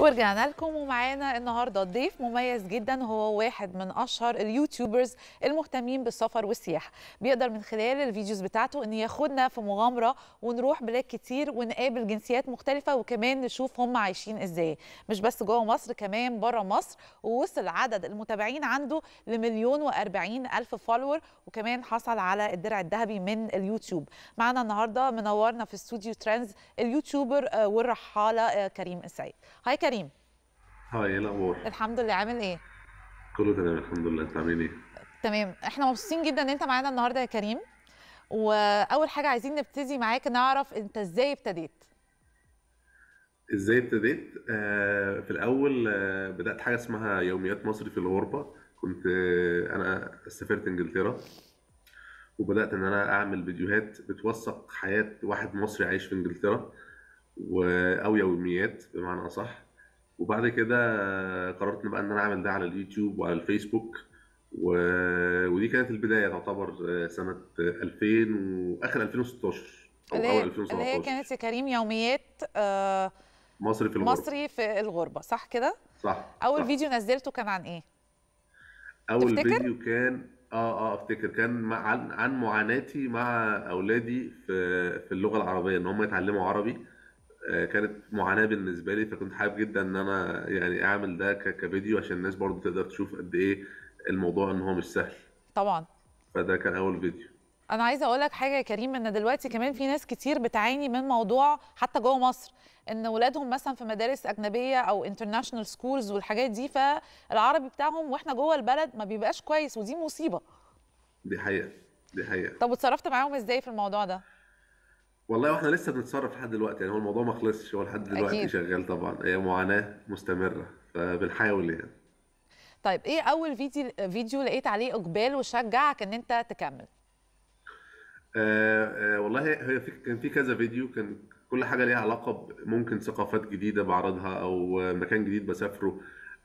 ورجعنا لكم ومعانا النهارده ضيف مميز جدا هو واحد من اشهر اليوتيوبرز المهتمين بالسفر والسياحه بيقدر من خلال الفيديوز بتاعته ان ياخدنا في مغامره ونروح بلاد كتير ونقابل جنسيات مختلفه وكمان نشوف هم عايشين ازاي مش بس جوه مصر كمان بره مصر ووصل عدد المتابعين عنده لمليون و الف فولور وكمان حصل على الدرع الذهبي من اليوتيوب معانا النهارده منورنا في استوديو ترندز اليوتيوبر آه، والرحاله آه، كريم السعيد هاي كريم هاي ايه الاخبار الحمد لله عامل ايه كله تمام الحمد لله انت عاملين ايه تمام احنا مبسوطين جدا ان انت معانا النهارده يا كريم واول حاجه عايزين نبتدي معاك نعرف انت ازاي ابتديت ازاي ابتديت آه في الاول آه بدات حاجه اسمها يوميات مصري في الغربه كنت آه انا سافرت انجلترا وبدات ان انا اعمل فيديوهات بتوثق حياه واحد مصري عايش في انجلترا و... او يوميات بمعنى اصح وبعد كده قررت بقى ان انا اعمل ده على اليوتيوب وعلى الفيسبوك و... ودي كانت البدايه تعتبر سنه 2000 واخر 2016 او اول 2017 اللي هي كانت يا كريم يوميات آه مصري في الغربه مصري في الغربه صح كده؟ صح اول صح. فيديو نزلته كان عن ايه؟ اول تفتكر؟ فيديو كان اه اه افتكر كان مع... عن... عن معاناتي مع اولادي في في اللغه العربيه ان هم يتعلموا عربي آه، كانت معاناة بالنسبة لي فكنت حابب جدا إن أنا يعني أعمل ده كفيديو عشان الناس برضو تقدر تشوف قد إيه الموضوع إن هو مش سهل طبعا فده كان أول فيديو انا عايزه اقول لك حاجه يا كريم ان دلوقتي كمان في ناس كتير بتعاني من موضوع حتى جوه مصر ان ولادهم مثلا في مدارس اجنبيه او انترناشونال سكولز والحاجات دي فالعربي بتاعهم واحنا جوه البلد ما بيبقاش كويس ودي مصيبه دي حقيقة دي حقيقة طب واتصرفت معاهم ازاي في الموضوع ده والله واحنا لسه بنتصرف لحد دلوقتي يعني هو الموضوع ما خلصش هو لحد دلوقتي أكيد شغال طبعا هي معاناة مستمرة فبنحاول يعني طيب إيه أول فيديو فيديو لقيت عليه إقبال وشجعك إن أنت تكمل؟ آه آه والله هي في كان في كذا فيديو كان كل حاجة ليها علاقة ممكن ثقافات جديدة بعرضها أو مكان جديد بسافره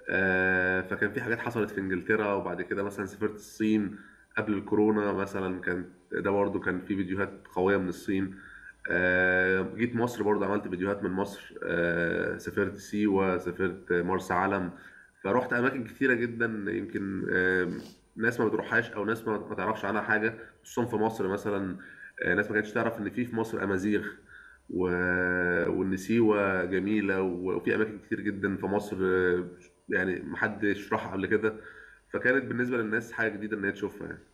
آه، فكان في حاجات حصلت في إنجلترا وبعد كده مثلا سافرت الصين قبل الكورونا مثلا كان ده برضه كان في فيديوهات قوية من الصين آه، جيت مصر برضه عملت فيديوهات من مصر آه، سافرت سيوة سافرت مرسى علم فروحت أماكن كتيرة جدا يمكن آه، ناس ما بتروحهاش أو ناس ما تعرفش عنها حاجة خصوصا في مصر مثلا ناس ما كانتش تعرف إن في في مصر أمازيغ و... وإن سيوة جميلة وفي أماكن كتير جدا في مصر يعني يعني محدش راحها قبل كده فكانت بالنسبة للناس حاجة جديدة إن هي تشوفها يعني.